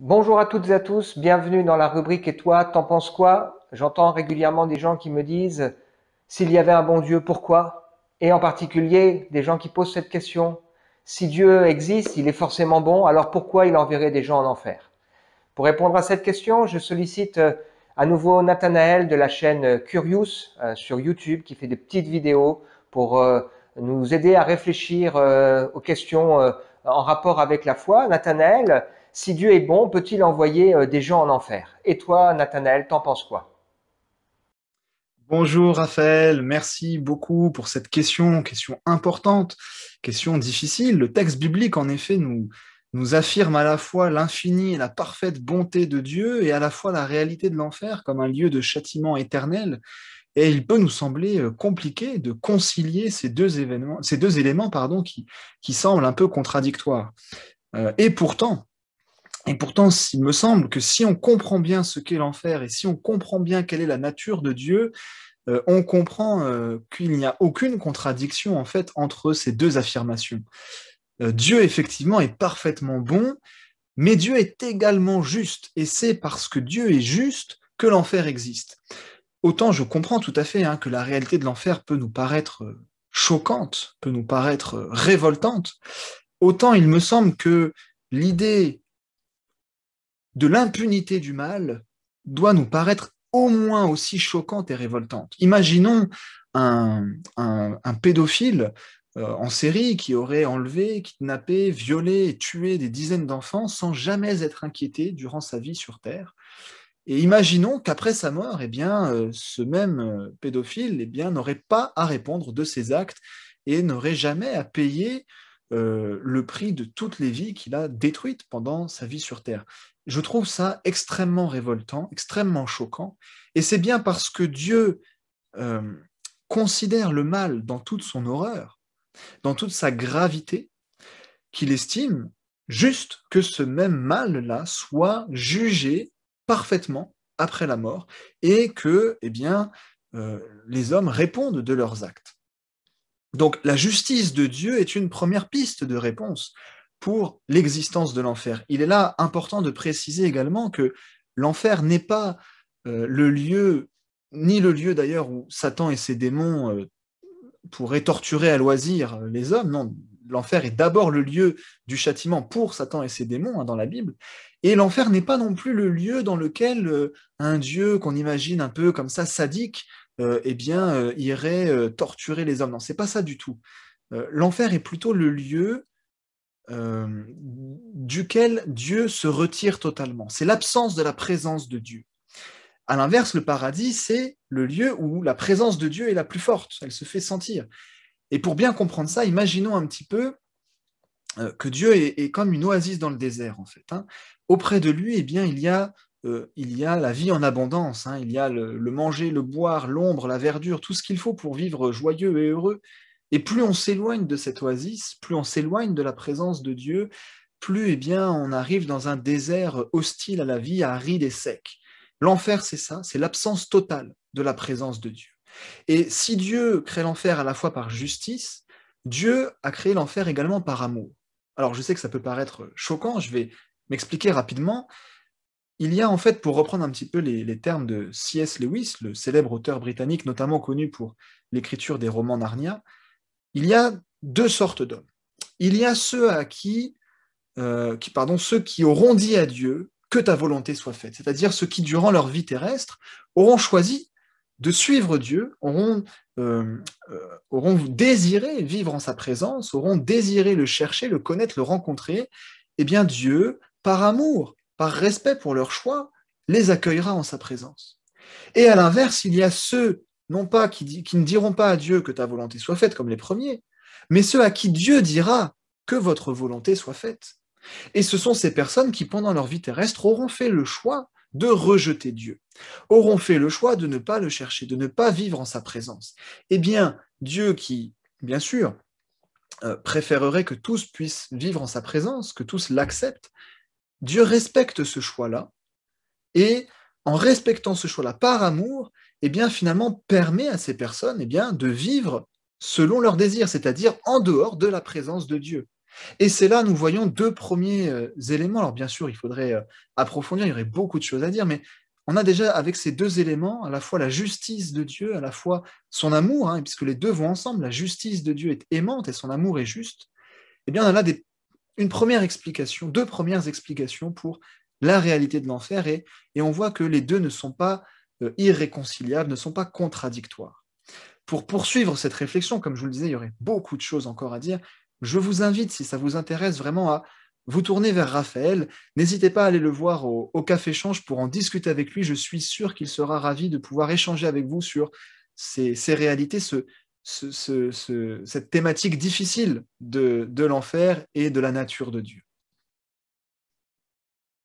Bonjour à toutes et à tous, bienvenue dans la rubrique Et toi, t'en penses quoi J'entends régulièrement des gens qui me disent S'il y avait un bon Dieu, pourquoi Et en particulier des gens qui posent cette question Si Dieu existe, il est forcément bon, alors pourquoi il enverrait des gens en enfer Pour répondre à cette question, je sollicite euh, à nouveau Nathanaël de la chaîne Curious euh, sur YouTube qui fait des petites vidéos pour euh, nous aider à réfléchir aux questions en rapport avec la foi. Nathanaël, si Dieu est bon, peut-il envoyer euh, des gens en enfer Et toi, Nathanaël, t'en penses quoi Bonjour Raphaël, merci beaucoup pour cette question, question importante, question difficile. Le texte biblique, en effet, nous, affirme à la fois l'infini et la parfaite bonté de Dieu et à la fois la réalité de l'enfer comme un lieu de châtiment éternel. Et il peut nous sembler euh, compliqué de concilier ces deux, événements, ces deux éléments pardon, qui, semblent un peu contradictoires. Euh, et pourtant, et pourtant, il me semble que si on comprend bien ce qu'est l'enfer et si on comprend bien quelle est la nature de Dieu, euh, on comprend euh, qu'il n'y a aucune contradiction en fait entre ces deux affirmations. Euh, Dieu effectivement est parfaitement bon, mais Dieu est également juste, et c'est parce que Dieu est juste que l'enfer existe. Autant je comprends tout à fait hein, que la réalité de l'enfer peut nous paraître choquante, peut nous paraître révoltante, autant il me semble que l'idée de l'impunité du mal doit nous paraître au moins aussi choquante et révoltante. Imaginons un, pédophile euh, en série qui aurait enlevé, kidnappé, violé et tué des dizaines d'enfants sans jamais être inquiété durant sa vie sur Terre. Et imaginons qu'après sa mort, eh bien, euh, ce même euh, pédophile eh n'aurait pas à répondre de ses actes et n'aurait jamais à payer euh, le prix de toutes les vies qu'il a détruites pendant sa vie sur Terre. Je trouve ça extrêmement révoltant, extrêmement choquant, et c'est bien parce que Dieu euh, considère le mal dans toute son horreur, dans toute sa gravité, qu'il estime juste que ce même mal-là soit jugé parfaitement après la mort et que eh bien, euh, les hommes répondent de leurs actes. Donc la justice de Dieu est une première piste de réponse pour l'existence de l'enfer. Il est là important de préciser également que l'enfer n'est pas euh, le lieu, ni le lieu d'ailleurs où Satan et ses démons euh, pourraient torturer à loisir les hommes. Non, l'enfer est d'abord le lieu du châtiment pour Satan et ses démons hein, dans la Bible. Et l'enfer n'est pas non plus le lieu dans lequel euh, un Dieu qu'on imagine un peu comme ça sadique euh, eh bien, euh, irait euh, torturer les hommes. Non, c'est pas ça du tout. L'enfer est plutôt le lieu duquel Dieu se retire totalement. C'est l'absence de la présence de Dieu. À l'inverse, le paradis, c'est le lieu où la présence de Dieu est la plus forte, elle se fait sentir. Et pour bien comprendre ça, imaginons un petit peu que Dieu est, comme une oasis dans le désert, en fait. Hein. Auprès de lui, eh bien, il y a euh, il y a la vie en abondance, hein. il y a le, manger, le boire, l'ombre, la verdure, tout ce qu'il faut pour vivre joyeux et heureux. Et plus on s'éloigne de cette oasis, plus on s'éloigne de la présence de Dieu, plus eh bien, on arrive dans un désert hostile à la vie, aride et sec. L'enfer, c'est ça, c'est l'absence totale de la présence de Dieu. Et si Dieu crée l'enfer à la fois par justice, Dieu a créé l'enfer également par amour. Alors je sais que ça peut paraître choquant, je vais m'expliquer rapidement. Il y a en fait, pour reprendre un petit peu les, termes de C.S. Lewis, le célèbre auteur britannique notamment connu pour l'écriture des romans Narnia, il y a deux sortes d'hommes. Il y a ceux à qui, euh, qui, pardon, ceux qui auront dit à Dieu que ta volonté soit faite, c'est-à-dire ceux qui, durant leur vie terrestre, auront choisi de suivre Dieu, auront, euh, euh, auront désiré vivre en sa présence, auront désiré le chercher, le connaître, le rencontrer, eh bien Dieu, par amour, par respect pour leur choix, les accueillera en sa présence. Et à l'inverse, il y a ceux, non pas qui, ne diront pas à Dieu que ta volonté soit faite comme les premiers, mais ceux à qui Dieu dira que votre volonté soit faite. Et ce sont ces personnes qui, pendant leur vie terrestre, auront fait le choix de rejeter Dieu, auront fait le choix de ne pas le chercher, de ne pas vivre en sa présence. Eh bien, Dieu qui, bien sûr, euh, préférerait que tous puissent vivre en sa présence, que tous l'acceptent, Dieu respecte ce choix-là et en respectant ce choix-là par amour, eh bien finalement permet à ces personnes eh bien de vivre selon leurs désirs, c'est-à-dire en dehors de la présence de Dieu. Et c'est là nous voyons deux premiers euh, éléments. Alors bien sûr, il faudrait euh, approfondir, il y aurait beaucoup de choses à dire, mais on a déjà avec ces deux éléments à la fois la justice de Dieu, à la fois son amour, hein, puisque les deux vont ensemble, la justice de Dieu est aimante et son amour est juste. Eh bien, on a là des une première explication, deux premières explications pour la réalité de l'enfer, et, on voit que les deux ne sont pas euh, irréconciliables, ne sont pas contradictoires. Pour poursuivre cette réflexion, comme je vous le disais, il y aurait beaucoup de choses encore à dire. Je vous invite, si ça vous intéresse vraiment, à vous tourner vers Raphaël. N'hésitez pas à aller le voir au, Café Change pour en discuter avec lui. Je suis sûr qu'il sera ravi de pouvoir échanger avec vous sur ces, ces réalités, ce, ce, ce, cette thématique difficile de, de l'enfer et de la nature de Dieu.